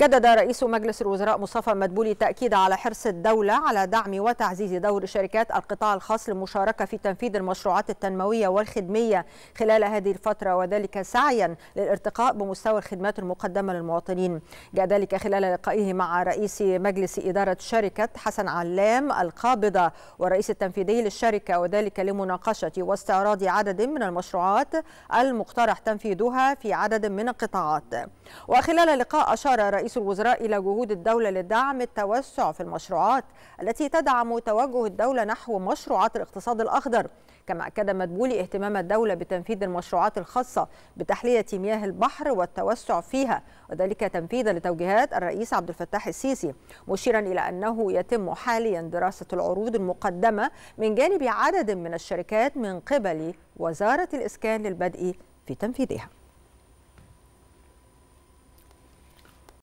جدد رئيس مجلس الوزراء مصطفى مدبولي تأكيد على حرص الدولة على دعم وتعزيز دور شركات القطاع الخاص للمشاركة في تنفيذ المشروعات التنموية والخدمية خلال هذه الفترة وذلك سعيا للارتقاء بمستوى الخدمات المقدمة للمواطنين جاء ذلك خلال لقائه مع رئيس مجلس إدارة شركة حسن علام القابضة والرئيس التنفيذي للشركة وذلك لمناقشة واستعراض عدد من المشروعات المقترح تنفيذها في عدد من القطاعات وخلال اللقاء أشار رئيس رئيس الوزراء إلى جهود الدولة لدعم التوسع في المشروعات التي تدعم توجه الدولة نحو مشروعات الاقتصاد الأخضر كما أكد مدبولي اهتمام الدولة بتنفيذ المشروعات الخاصة بتحلية مياه البحر والتوسع فيها وذلك تنفيذا لتوجيهات الرئيس عبد الفتاح السيسي مشيرا إلى أنه يتم حاليا دراسة العروض المقدمة من جانب عدد من الشركات من قبل وزارة الإسكان للبدء في تنفيذها